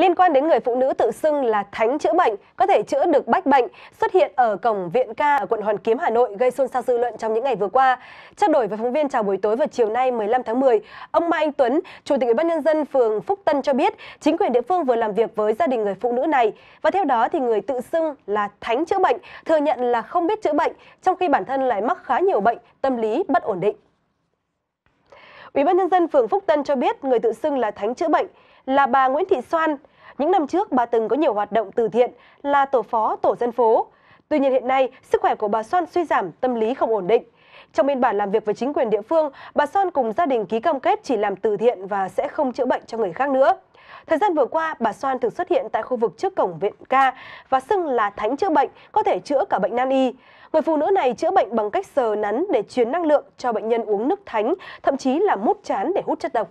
liên quan đến người phụ nữ tự xưng là thánh chữa bệnh, có thể chữa được bách bệnh, xuất hiện ở cổng viện ca ở quận Hoàn Kiếm, Hà Nội gây xôn xao dư luận trong những ngày vừa qua. Trao đổi với phóng viên chào buổi tối vào chiều nay 15 tháng 10, ông Mai Anh Tuấn, Chủ tịch Ủy ban nhân dân phường Phúc Tân cho biết, chính quyền địa phương vừa làm việc với gia đình người phụ nữ này và theo đó thì người tự xưng là thánh chữa bệnh thừa nhận là không biết chữa bệnh trong khi bản thân lại mắc khá nhiều bệnh tâm lý bất ổn định. Ủy ban nhân dân phường Phúc Tân cho biết người tự xưng là thánh chữa bệnh là bà Nguyễn Thị Soan. Những năm trước bà từng có nhiều hoạt động từ thiện là tổ phó tổ dân phố. Tuy nhiên hiện nay, sức khỏe của bà Soan suy giảm, tâm lý không ổn định. Trong biên bản làm việc với chính quyền địa phương, bà Son cùng gia đình ký cam kết chỉ làm từ thiện và sẽ không chữa bệnh cho người khác nữa. Thời gian vừa qua, bà Soan thường xuất hiện tại khu vực trước cổng viện ca và xưng là thánh chữa bệnh, có thể chữa cả bệnh nan y. Người phụ nữ này chữa bệnh bằng cách sờ nắn để truyền năng lượng cho bệnh nhân uống nước thánh, thậm chí là mút chán để hút chất độc.